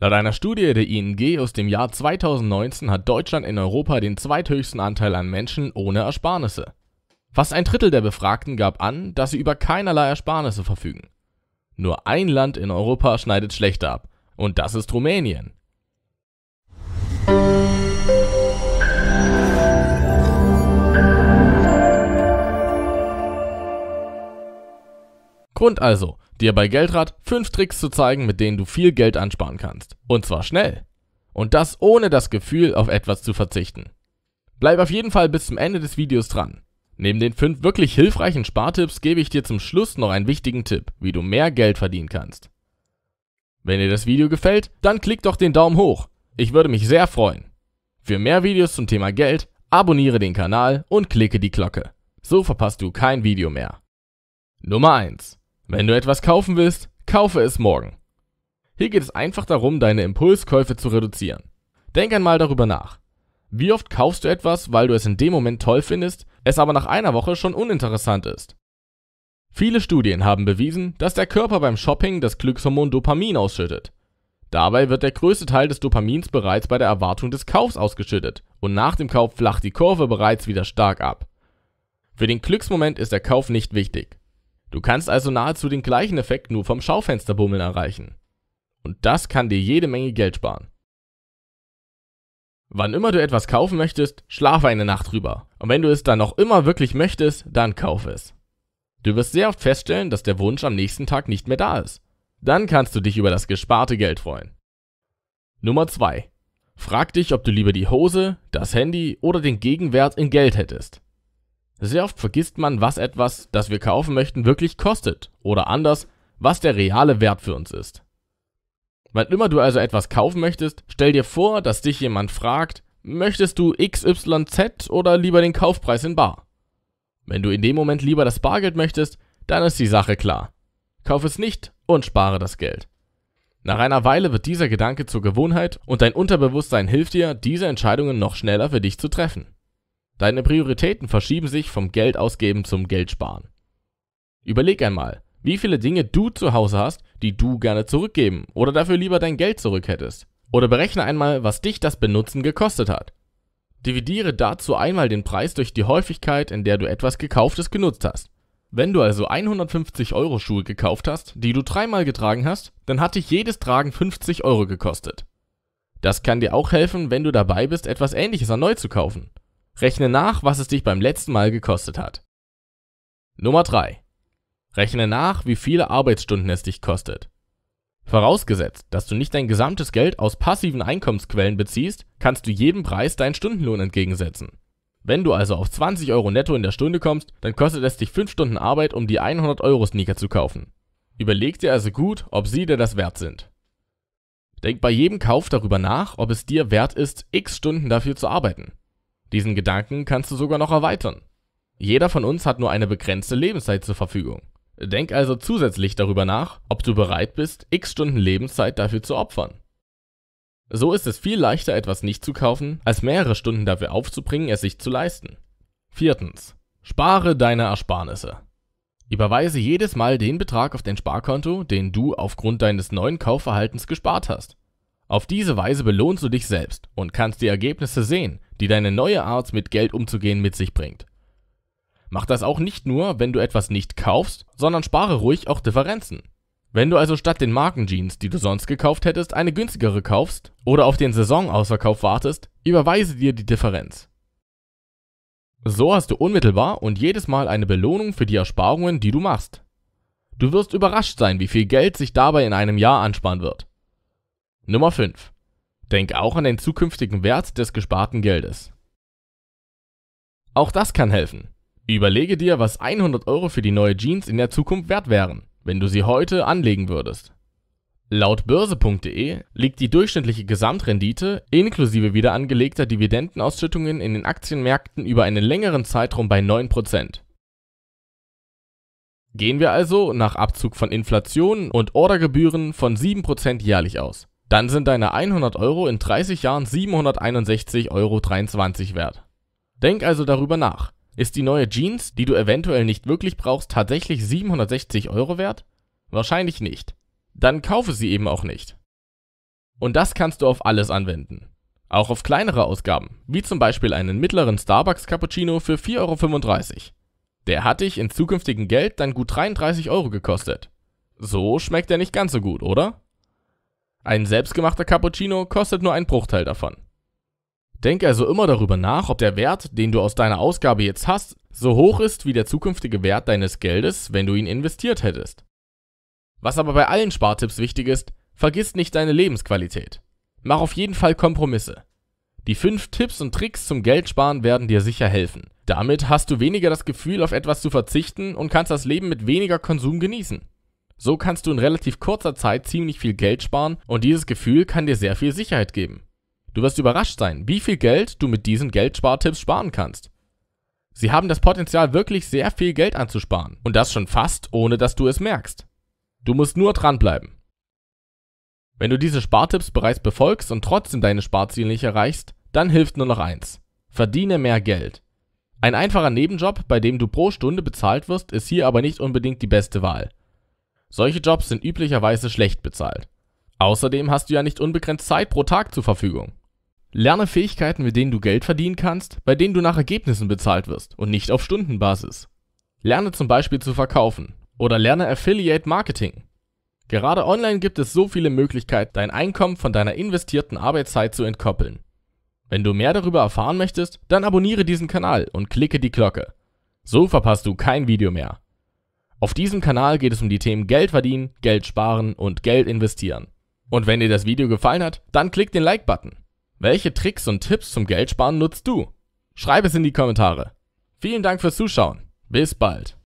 Laut einer Studie der ING aus dem Jahr 2019 hat Deutschland in Europa den zweithöchsten Anteil an Menschen ohne Ersparnisse. Fast ein Drittel der Befragten gab an, dass sie über keinerlei Ersparnisse verfügen. Nur ein Land in Europa schneidet schlechter ab, und das ist Rumänien. Grund also, dir bei Geldrad 5 Tricks zu zeigen, mit denen du viel Geld ansparen kannst. Und zwar schnell. Und das ohne das Gefühl, auf etwas zu verzichten. Bleib auf jeden Fall bis zum Ende des Videos dran. Neben den 5 wirklich hilfreichen Spartipps gebe ich dir zum Schluss noch einen wichtigen Tipp, wie du mehr Geld verdienen kannst. Wenn dir das Video gefällt, dann klick doch den Daumen hoch. Ich würde mich sehr freuen. Für mehr Videos zum Thema Geld, abonniere den Kanal und klicke die Glocke. So verpasst du kein Video mehr. Nummer 1. Wenn du etwas kaufen willst, kaufe es morgen. Hier geht es einfach darum, deine Impulskäufe zu reduzieren. Denk einmal darüber nach. Wie oft kaufst du etwas, weil du es in dem Moment toll findest, es aber nach einer Woche schon uninteressant ist? Viele Studien haben bewiesen, dass der Körper beim Shopping das Glückshormon Dopamin ausschüttet. Dabei wird der größte Teil des Dopamins bereits bei der Erwartung des Kaufs ausgeschüttet und nach dem Kauf flacht die Kurve bereits wieder stark ab. Für den Glücksmoment ist der Kauf nicht wichtig. Du kannst also nahezu den gleichen Effekt nur vom Schaufensterbummeln erreichen. Und das kann dir jede Menge Geld sparen. Wann immer du etwas kaufen möchtest, schlaf eine Nacht drüber. Und wenn du es dann noch immer wirklich möchtest, dann kauf es. Du wirst sehr oft feststellen, dass der Wunsch am nächsten Tag nicht mehr da ist. Dann kannst du dich über das gesparte Geld freuen. Nummer 2. Frag dich, ob du lieber die Hose, das Handy oder den Gegenwert in Geld hättest. Sehr oft vergisst man, was etwas, das wir kaufen möchten, wirklich kostet. Oder anders, was der reale Wert für uns ist. Wann immer du also etwas kaufen möchtest, stell dir vor, dass dich jemand fragt, möchtest du XYZ oder lieber den Kaufpreis in Bar? Wenn du in dem Moment lieber das Bargeld möchtest, dann ist die Sache klar. Kauf es nicht und spare das Geld. Nach einer Weile wird dieser Gedanke zur Gewohnheit und dein Unterbewusstsein hilft dir, diese Entscheidungen noch schneller für dich zu treffen. Deine Prioritäten verschieben sich vom Geldausgeben zum Geldsparen. Überleg einmal, wie viele Dinge du zu Hause hast, die du gerne zurückgeben oder dafür lieber dein Geld zurück hättest. Oder berechne einmal, was dich das Benutzen gekostet hat. Dividiere dazu einmal den Preis durch die Häufigkeit, in der du etwas Gekauftes genutzt hast. Wenn du also 150 Euro Schuhe gekauft hast, die du dreimal getragen hast, dann hat dich jedes Tragen 50 Euro gekostet. Das kann dir auch helfen, wenn du dabei bist, etwas Ähnliches erneut zu kaufen. Rechne nach, was es dich beim letzten Mal gekostet hat. Nummer 3. Rechne nach, wie viele Arbeitsstunden es dich kostet. Vorausgesetzt, dass du nicht dein gesamtes Geld aus passiven Einkommensquellen beziehst, kannst du jedem Preis deinen Stundenlohn entgegensetzen. Wenn du also auf 20 Euro netto in der Stunde kommst, dann kostet es dich 5 Stunden Arbeit, um die 100 Euro Sneaker zu kaufen. Überleg dir also gut, ob sie dir das wert sind. Denk bei jedem Kauf darüber nach, ob es dir wert ist, x Stunden dafür zu arbeiten. Diesen Gedanken kannst du sogar noch erweitern. Jeder von uns hat nur eine begrenzte Lebenszeit zur Verfügung. Denk also zusätzlich darüber nach, ob du bereit bist, x Stunden Lebenszeit dafür zu opfern. So ist es viel leichter, etwas nicht zu kaufen, als mehrere Stunden dafür aufzubringen, es sich zu leisten. Viertens. Spare deine Ersparnisse. Überweise jedes Mal den Betrag auf dein Sparkonto, den du aufgrund deines neuen Kaufverhaltens gespart hast. Auf diese Weise belohnst du dich selbst und kannst die Ergebnisse sehen, die deine neue Art mit Geld umzugehen mit sich bringt. Mach das auch nicht nur, wenn du etwas nicht kaufst, sondern spare ruhig auch Differenzen. Wenn du also statt den Markenjeans, die du sonst gekauft hättest, eine günstigere kaufst oder auf den Saisonausverkauf wartest, überweise dir die Differenz. So hast du unmittelbar und jedes Mal eine Belohnung für die Ersparungen, die du machst. Du wirst überrascht sein, wie viel Geld sich dabei in einem Jahr ansparen wird. Nummer 5. Denk auch an den zukünftigen Wert des gesparten Geldes. Auch das kann helfen. Überlege dir, was 100 Euro für die neue Jeans in der Zukunft wert wären, wenn du sie heute anlegen würdest. Laut börse.de liegt die durchschnittliche Gesamtrendite inklusive wieder angelegter Dividendenausschüttungen in den Aktienmärkten über einen längeren Zeitraum bei 9%. Gehen wir also nach Abzug von Inflation und Ordergebühren von 7% jährlich aus dann sind deine 100 Euro in 30 Jahren 761,23 Euro wert. Denk also darüber nach. Ist die neue Jeans, die du eventuell nicht wirklich brauchst, tatsächlich 760 Euro wert? Wahrscheinlich nicht. Dann kaufe sie eben auch nicht. Und das kannst du auf alles anwenden. Auch auf kleinere Ausgaben, wie zum Beispiel einen mittleren Starbucks Cappuccino für 4,35 Euro. Der hat dich in zukünftigem Geld dann gut 33 Euro gekostet. So schmeckt er nicht ganz so gut, oder? Ein selbstgemachter Cappuccino kostet nur einen Bruchteil davon. Denk also immer darüber nach, ob der Wert, den du aus deiner Ausgabe jetzt hast, so hoch ist wie der zukünftige Wert deines Geldes, wenn du ihn investiert hättest. Was aber bei allen Spartipps wichtig ist, vergiss nicht deine Lebensqualität. Mach auf jeden Fall Kompromisse. Die fünf Tipps und Tricks zum Geldsparen werden dir sicher helfen. Damit hast du weniger das Gefühl, auf etwas zu verzichten und kannst das Leben mit weniger Konsum genießen. So kannst du in relativ kurzer Zeit ziemlich viel Geld sparen und dieses Gefühl kann dir sehr viel Sicherheit geben. Du wirst überrascht sein, wie viel Geld du mit diesen Geldspartipps sparen kannst. Sie haben das Potenzial, wirklich sehr viel Geld anzusparen und das schon fast, ohne dass du es merkst. Du musst nur dranbleiben. Wenn du diese Spartipps bereits befolgst und trotzdem deine Sparziele nicht erreichst, dann hilft nur noch eins. Verdiene mehr Geld. Ein einfacher Nebenjob, bei dem du pro Stunde bezahlt wirst, ist hier aber nicht unbedingt die beste Wahl. Solche Jobs sind üblicherweise schlecht bezahlt. Außerdem hast du ja nicht unbegrenzt Zeit pro Tag zur Verfügung. Lerne Fähigkeiten, mit denen du Geld verdienen kannst, bei denen du nach Ergebnissen bezahlt wirst und nicht auf Stundenbasis. Lerne zum Beispiel zu verkaufen oder lerne Affiliate Marketing. Gerade online gibt es so viele Möglichkeiten, dein Einkommen von deiner investierten Arbeitszeit zu entkoppeln. Wenn du mehr darüber erfahren möchtest, dann abonniere diesen Kanal und klicke die Glocke. So verpasst du kein Video mehr. Auf diesem Kanal geht es um die Themen Geld verdienen, Geld sparen und Geld investieren. Und wenn dir das Video gefallen hat, dann klick den Like-Button. Welche Tricks und Tipps zum Geldsparen nutzt du? Schreib es in die Kommentare. Vielen Dank fürs Zuschauen. Bis bald.